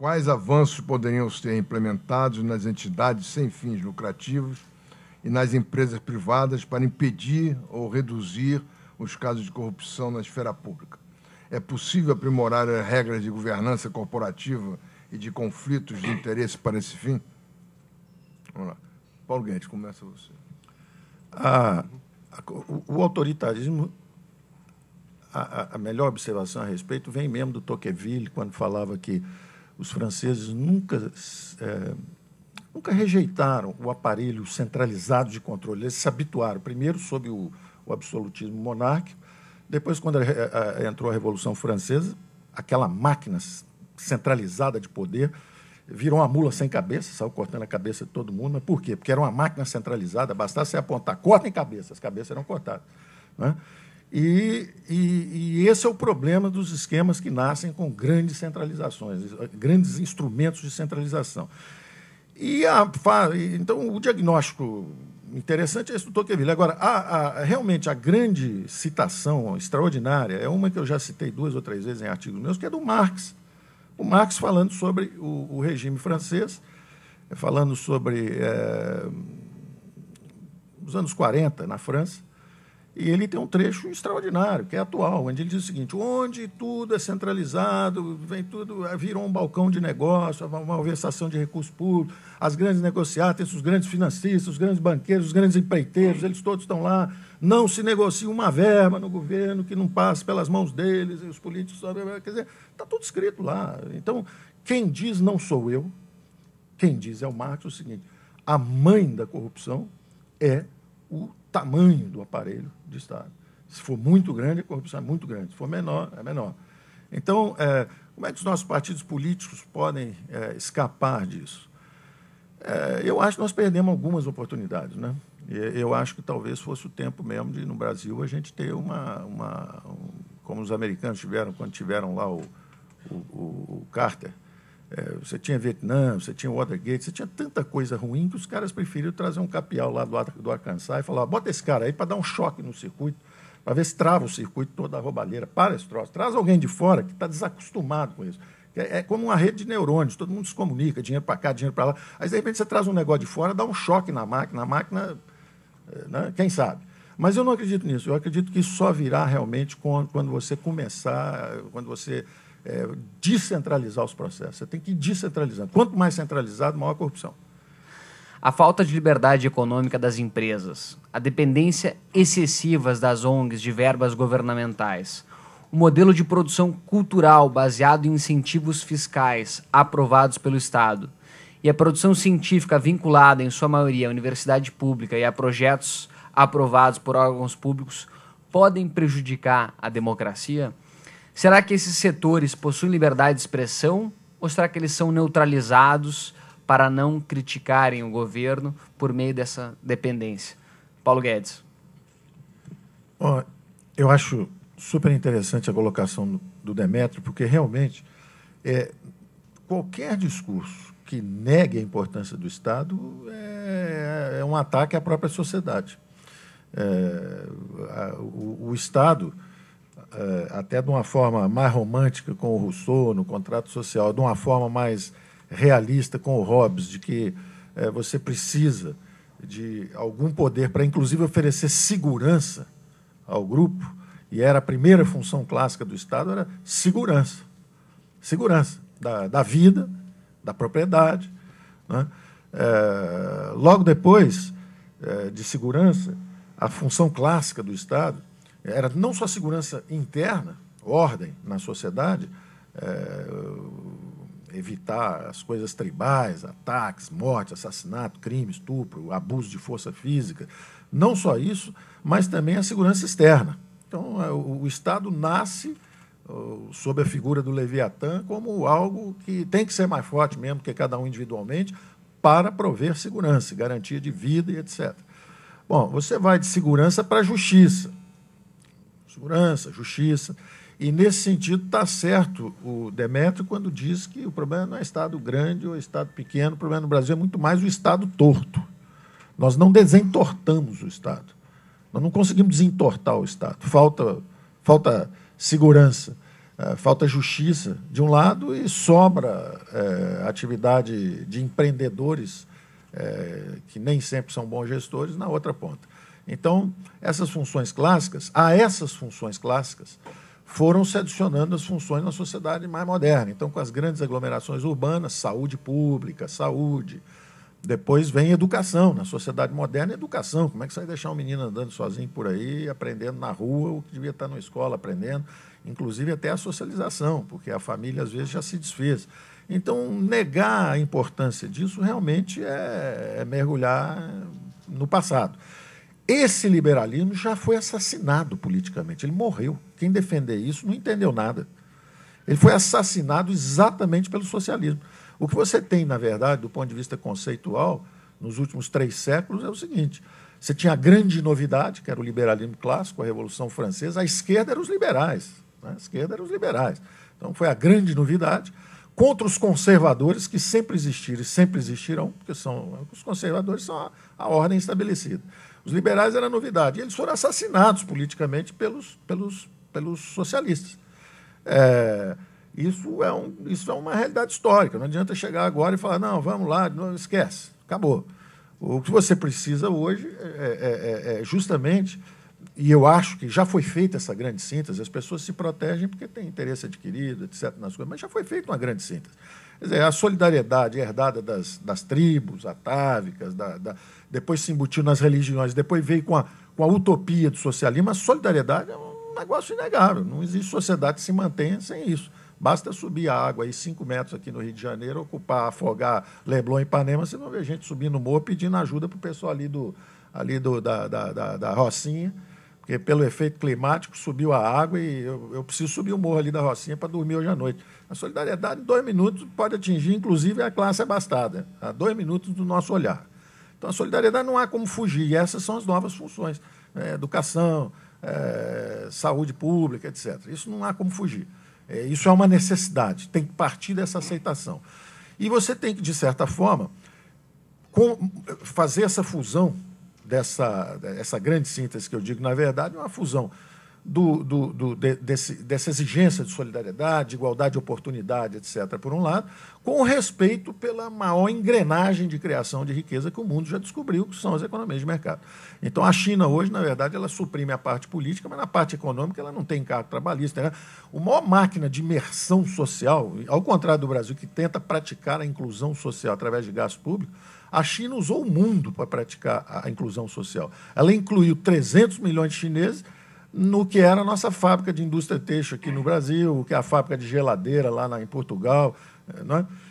quais avanços poderiam ser implementados nas entidades sem fins lucrativos e nas empresas privadas para impedir ou reduzir os casos de corrupção na esfera pública? É possível aprimorar as regras de governança corporativa e de conflitos de interesse para esse fim? Vamos lá. Paulo Guedes, começa você. Ah, o, o, autoritarismo, a, a melhor observação a respeito vem mesmo do Tocqueville, quando falava que os franceses nunca, é, nunca rejeitaram o aparelho centralizado de controle. Eles se habituaram, primeiro, sob o, o absolutismo monárquico, depois, quando a, a, entrou a Revolução Francesa, aquela máquina centralizada de poder virou uma mula sem cabeça, saiu cortando a cabeça de todo mundo. Mas por quê? Porque era uma máquina centralizada, bastava você apontar, cortem cabeça as cabeças eram cortadas. Né? E, e, e, esse é o problema dos esquemas que nascem com grandes centralizações, grandes instrumentos de centralização. E a, então, o diagnóstico interessante é esse do Tocqueville. Agora, a, a, realmente, a grande citação extraordinária é uma que eu já citei duas ou três vezes em artigos meus, que é do Marx. O Marx falando sobre o, o regime francês, falando sobre é, os anos 40 na França, e ele tem um trecho extraordinário, que é atual, onde ele diz o seguinte: onde tudo é centralizado, vem tudo, eh, virou um balcão de negócio, uma malversação de recursos públicos, as grandes negociatas, os grandes financistas, os grandes banqueiros, os grandes empreiteiros, eles todos estão lá. Não se negocia uma verba no governo que não passe pelas mãos deles, e os políticos. Quer dizer, está tudo escrito lá. Então, quem diz não sou eu, quem diz é o Marx o seguinte: a mãe da corrupção é o tamanho do aparelho de Estado. Se for muito grande, a corrupção é muito grande. Se for menor, é menor. Então, é, como é que os nossos partidos políticos podem é, escapar disso? É, eu acho que nós perdemos algumas oportunidades. Né? Eu acho que talvez fosse o tempo mesmo de, no Brasil, a gente ter uma. uma um, como os americanos tiveram quando tiveram lá o, o, o Carter é, você tinha Vietnã, você tinha Watergate, você tinha tanta coisa ruim que os caras preferiram trazer um capial lá do, do Arkansas e falar: bota esse cara aí para dar um choque no circuito, para ver se trava o circuito toda a roubalheira. Para esse troço, traz alguém de fora que está desacostumado com isso. É, é, como uma rede de neurônios, todo mundo se comunica, dinheiro para cá, dinheiro para lá. Aí, de repente, você traz um negócio de fora, dá um choque na máquina, a máquina, é, né? quem sabe? Mas eu não acredito nisso. Eu acredito que isso só virá realmente quando você começar, quando você é, descentralizar os processos. Você tem que ir descentralizando. Quanto mais centralizado, maior a corrupção. A falta de liberdade econômica das empresas, a dependência excessiva das ONGs de verbas governamentais, o modelo de produção cultural baseado em incentivos fiscais aprovados pelo Estado e a produção científica vinculada, em sua maioria, à universidade pública e a projetos aprovados por órgãos públicos podem prejudicar a democracia? Será que esses setores possuem liberdade de expressão ou será que eles são neutralizados para não criticarem o governo por meio dessa dependência? Paulo Guedes. Oh, eu acho super interessante a colocação do, Demetrio, porque realmente é, qualquer discurso que negue a importância do Estado é, é um ataque à própria sociedade. É, a, o, o Estado eh, até de uma forma mais romântica com o Rousseau, no contrato social, de uma forma mais realista com o Hobbes, de que eh, você precisa de algum poder para, inclusive, oferecer segurança ao grupo, e era a primeira função clássica do Estado, era segurança. Segurança da, da vida, da propriedade. Né? Eh, logo depois de segurança, a função clássica do Estado era não só segurança interna, ordem na sociedade, é, evitar as coisas tribais, ataques, morte, assassinato, crime, estupro, abuso de força física. Não só isso, mas também a segurança externa. Então, é, o Estado nasce sob a figura do Leviatã como algo que tem que ser mais forte mesmo que cada um individualmente para prover segurança, garantia de vida e etc. Bom, você vai de segurança para a justiça segurança, justiça. E nesse sentido está certo o Demetrio quando diz que o problema não é Estado grande ou Estado pequeno, o problema no Brasil é muito mais o Estado torto. Nós não desentortamos o Estado. Nós não conseguimos desentortar o Estado. Falta, falta segurança, eh, falta justiça, de um lado, e sobra é, atividade de empreendedores, é, que nem sempre são bons gestores, na outra ponta. Então, essas funções clássicas, a essas funções clássicas, foram se adicionando as funções na sociedade mais moderna. Então, com as grandes aglomerações urbanas, saúde pública, saúde. Depois vem educação. Na sociedade moderna, educação. Como é que você vai deixar um menino andando sozinho por aí, aprendendo na rua, o que devia estar na escola aprendendo? Inclusive até a socialização, porque a família às vezes já se desfez. Então, negar a importância disso realmente é, é mergulhar no passado. Esse liberalismo já foi assassinado politicamente, ele morreu. Quem defender isso não entendeu nada. Ele foi assassinado exatamente pelo socialismo. O que você tem, na verdade, do ponto de vista conceitual, nos últimos três séculos, é o seguinte: você tinha a grande novidade, que era o liberalismo clássico, a Revolução Francesa, a esquerda era os liberais. Né? A esquerda era os liberais. Então foi a grande novidade contra os conservadores que sempre existiram e sempre existirão, porque são os conservadores são a, a ordem estabelecida. Os liberais era novidade. E eles foram assassinados politicamente pelos, pelos, pelos socialistas. É, isso, é um, isso é uma realidade histórica. Não adianta chegar agora e falar, não, vamos lá, não esquece, acabou. O que você precisa hoje é, é, é, é justamente e eu acho que já foi feita essa grande síntese, as pessoas se protegem porque têm interesse adquirido, etc., nas coisas, mas já foi feita uma grande síntese. Quer dizer, a solidariedade herdada das, das tribos atávicas, da, da, depois se embutiu nas religiões, depois veio com a, com a utopia do socialismo. A solidariedade é um negócio inegável. Não existe sociedade que se mantenha sem isso. Basta subir a água aí cinco metros aqui no Rio de Janeiro, ocupar, afogar Leblon e Ipanema, você não vê gente subindo o morro pedindo ajuda para o pessoal ali, do, ali do, da, da, da, da Rocinha porque pelo efeito climático subiu a água e eu, eu preciso subir o morro ali da Rocinha para dormir hoje à noite. A solidariedade, em dois minutos, pode atingir, inclusive, a classe abastada, a dois minutos do nosso olhar. Então, a solidariedade não há como fugir, e essas são as novas funções: né? educação, é, saúde pública, etc. Isso não há como fugir. É, isso é uma necessidade, tem que partir dessa aceitação. E você tem que, de certa forma, com, fazer essa fusão dessa essa grande síntese que eu digo, na verdade, é uma fusão do, do, do, de, desse, dessa exigência de solidariedade, de igualdade de oportunidade, etc., por um lado, com respeito pela maior engrenagem de criação de riqueza que o mundo já descobriu, que são as economias de mercado. Então, a China hoje, na verdade, ela suprime a parte política, mas na parte econômica ela não tem cargo trabalhista. Né? A maior máquina de imersão social, ao contrário do Brasil, que tenta praticar a inclusão social através de gasto público, a China usou o mundo para praticar a inclusão social. Ela incluiu 300 milhões de chineses no que era a nossa fábrica de indústria têxtil aqui no Brasil, o que é a fábrica de geladeira lá na, em Portugal. Eh, não é?